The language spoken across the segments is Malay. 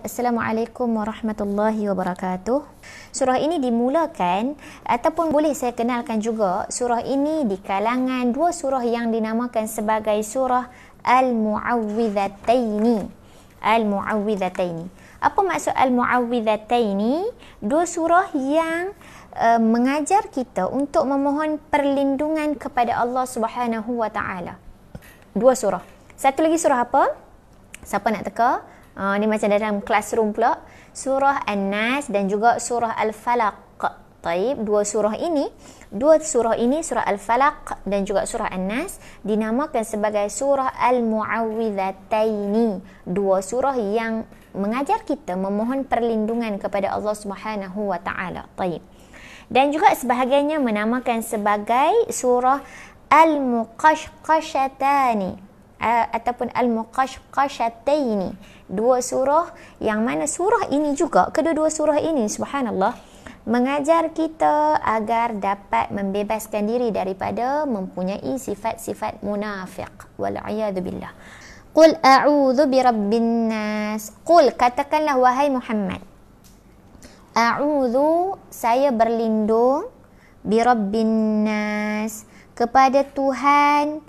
Assalamualaikum warahmatullahi wabarakatuh. Surah ini dimulakan ataupun boleh saya kenalkan juga surah ini di kalangan dua surah yang dinamakan sebagai surah Al-Mu'awwidhataini. Al-Mu'awwidhataini. Apa maksud Al-Mu'awwidhataini? Dua surah yang uh, mengajar kita untuk memohon perlindungan kepada Allah Subhanahu Dua surah. Satu lagi surah apa? Siapa nak teka? Uh, ni macam dalam classroom pula. Surah An-Nas dan juga surah Al-Falaq. Taib, dua surah ini, dua surah ini, surah Al-Falaq dan juga surah An-Nas dinamakan sebagai surah Al-Mu'awwidhataini. Dua surah yang mengajar kita memohon perlindungan kepada Allah Subhanahu wa taala. Taib. Dan juga sebahagiannya menamakan sebagai surah Al-Muqashqashatani ataupun al-muqashqashataini dua surah yang mana surah ini juga kedua-dua surah ini subhanallah mengajar kita agar dapat membebaskan diri daripada mempunyai sifat-sifat munafik wal a'yadu billah qul bi birabbin nas qul katakanlah wahai Muhammad A'udhu saya berlindung bi birabbin nas kepada Tuhan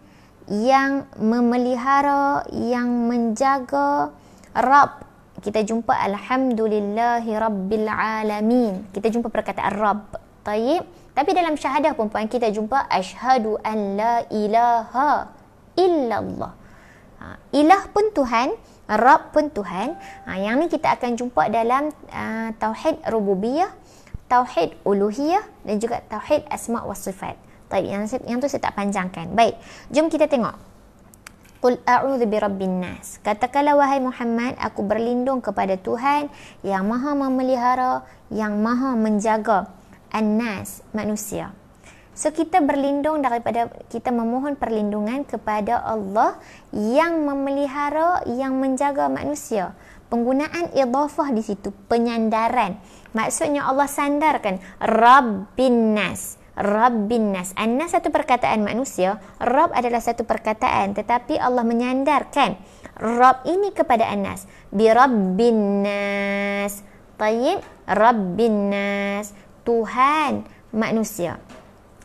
yang memelihara, yang menjaga Rab. Kita jumpa Alhamdulillahi Rabbil Alamin. Kita jumpa perkataan Rab. Tayyip. Tapi dalam syahadah perempuan kita jumpa Ashadu an la ilaha illallah. Ha, ilah pun Tuhan, Rab pun Tuhan. Ha, yang ni kita akan jumpa dalam uh, Tauhid Rububiyah, Tauhid Uluhiyah dan juga Tauhid Asma' wa Sifat. Tapi yang, yang tu saya tak panjangkan. Baik, jom kita tengok. Qul a'udhu bi rabbin nas. Katakanlah wahai Muhammad, aku berlindung kepada Tuhan yang maha memelihara, yang maha menjaga an manusia. So kita berlindung daripada kita memohon perlindungan kepada Allah yang memelihara yang menjaga manusia. Penggunaan idhafah di situ penyandaran. Maksudnya Allah sandarkan Rabbinnas. Rabbin Nas. Anas satu perkataan manusia, Rab adalah satu perkataan tetapi Allah menyandarkan Rab ini kepada Anas. Bi Rabbin Nas. Tayyib Rabbin Nas. Tuhan manusia.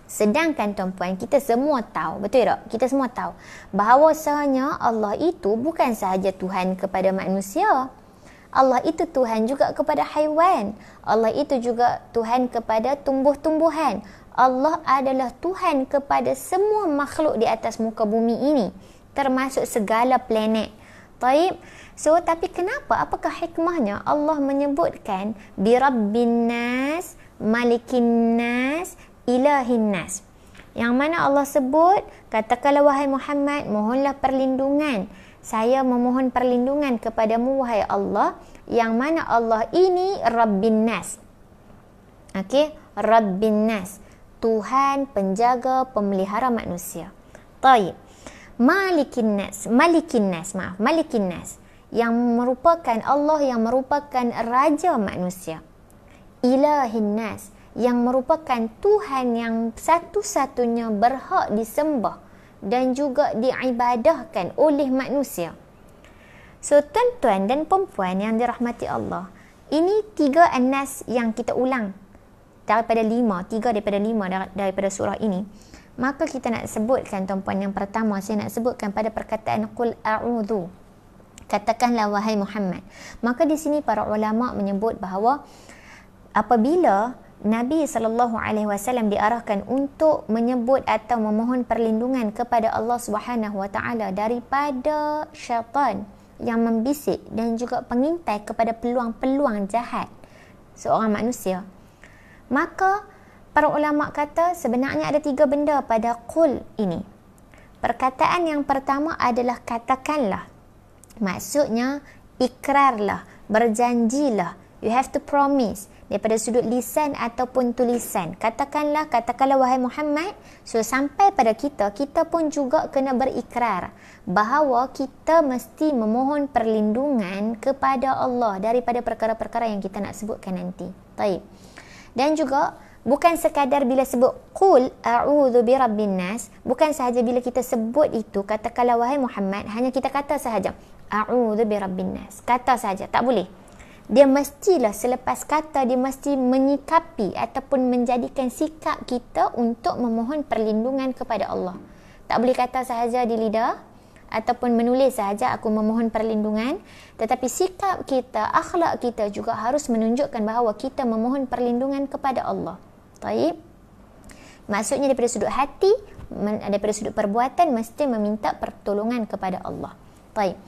Sedangkan tuan-puan, kita semua tahu, betul tak? Kita semua tahu bahawasanya Allah itu bukan sahaja Tuhan kepada manusia. Allah itu Tuhan juga kepada haiwan. Allah itu juga Tuhan kepada tumbuh-tumbuhan. Allah adalah Tuhan kepada semua makhluk di atas muka bumi ini termasuk segala planet. Taib. So tapi kenapa apakah hikmahnya Allah menyebutkan bi rabbin nas malikin nas ilahin nas. Yang mana Allah sebut katakanlah wahai Muhammad mohonlah perlindungan. Saya memohon perlindungan kepadamu wahai Allah yang mana Allah ini rabbin nas. Okey, rabbin nas. Tuhan penjaga pemelihara manusia. Taib. Malikin Nas, Malikin Nas, maaf, Malikin Nas yang merupakan Allah yang merupakan raja manusia. Ilahin Nas yang merupakan Tuhan yang satu-satunya berhak disembah dan juga diibadahkan oleh manusia. So, tuan-tuan dan perempuan yang dirahmati Allah, ini tiga anas yang kita ulang daripada lima, tiga daripada lima daripada surah ini, maka kita nak sebutkan tuan-puan yang pertama saya nak sebutkan pada perkataan qul a'udzu katakanlah wahai Muhammad maka di sini para ulama menyebut bahawa apabila Nabi saw diarahkan untuk menyebut atau memohon perlindungan kepada Allah Subhanahu daripada syaitan yang membisik dan juga pengintai kepada peluang-peluang jahat seorang manusia Maka para ulama kata sebenarnya ada tiga benda pada qul ini. Perkataan yang pertama adalah katakanlah. Maksudnya ikrarlah, berjanjilah. You have to promise daripada sudut lisan ataupun tulisan. Katakanlah, katakanlah wahai Muhammad, so sampai pada kita, kita pun juga kena berikrar bahawa kita mesti memohon perlindungan kepada Allah daripada perkara-perkara yang kita nak sebutkan nanti. Baik dan juga bukan sekadar bila sebut qul a'udzu birabbin nas bukan sahaja bila kita sebut itu kata katakanlah wahai Muhammad hanya kita kata sahaja a'udzu birabbin nas kata sahaja tak boleh dia mestilah selepas kata dia mesti menyikapi ataupun menjadikan sikap kita untuk memohon perlindungan kepada Allah tak boleh kata sahaja di lidah ataupun menulis sahaja aku memohon perlindungan tetapi sikap kita akhlak kita juga harus menunjukkan bahawa kita memohon perlindungan kepada Allah taib maksudnya daripada sudut hati daripada sudut perbuatan mesti meminta pertolongan kepada Allah taib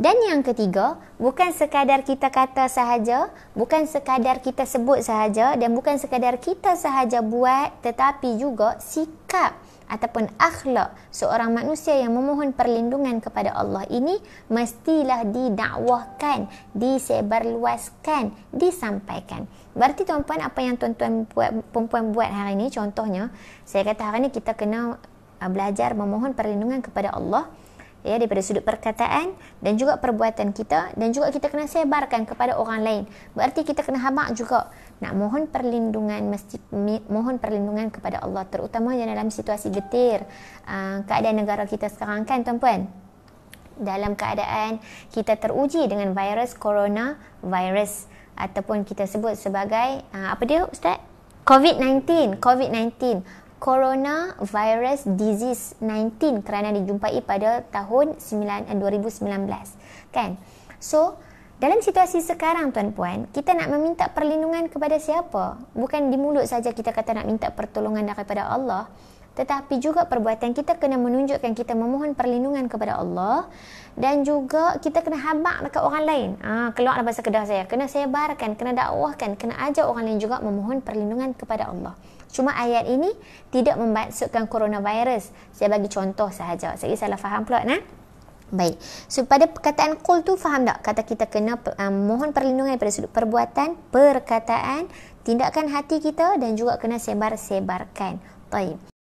dan yang ketiga, bukan sekadar kita kata sahaja, bukan sekadar kita sebut sahaja dan bukan sekadar kita sahaja buat tetapi juga sikap ataupun akhlak seorang manusia yang memohon perlindungan kepada Allah ini mestilah didakwahkan, disebarluaskan, disampaikan. Berarti tuan-puan apa yang tuan-tuan buat, perempuan buat hari ini contohnya, saya kata hari ini kita kena uh, belajar memohon perlindungan kepada Allah ya daripada sudut perkataan dan juga perbuatan kita dan juga kita kena sebarkan kepada orang lain. Berarti kita kena habaq juga nak mohon perlindungan mesti mohon perlindungan kepada Allah terutamanya dalam situasi getir uh, keadaan negara kita sekarang kan tuan tuan dalam keadaan kita teruji dengan virus corona virus ataupun kita sebut sebagai uh, apa dia ustaz COVID-19 COVID-19 Corona Virus Disease 19 kerana dijumpai pada tahun 9, 2019 eh, kan so dalam situasi sekarang tuan-puan, kita nak meminta perlindungan kepada siapa? Bukan di mulut saja kita kata nak minta pertolongan daripada Allah, tetapi juga perbuatan kita kena menunjukkan kita memohon perlindungan kepada Allah dan juga kita kena habak dekat orang lain. Ah, keluarlah bahasa kedah saya. Kena sebarkan, kena dakwahkan, kena ajak orang lain juga memohon perlindungan kepada Allah. Cuma ayat ini tidak memaksudkan coronavirus. Saya bagi contoh sahaja. Saya salah faham pula, nah. Baik. So pada perkataan kul tu faham tak? Kata kita kena um, mohon perlindungan daripada sudut perbuatan, perkataan, tindakan hati kita dan juga kena sebar-sebarkan. Baik.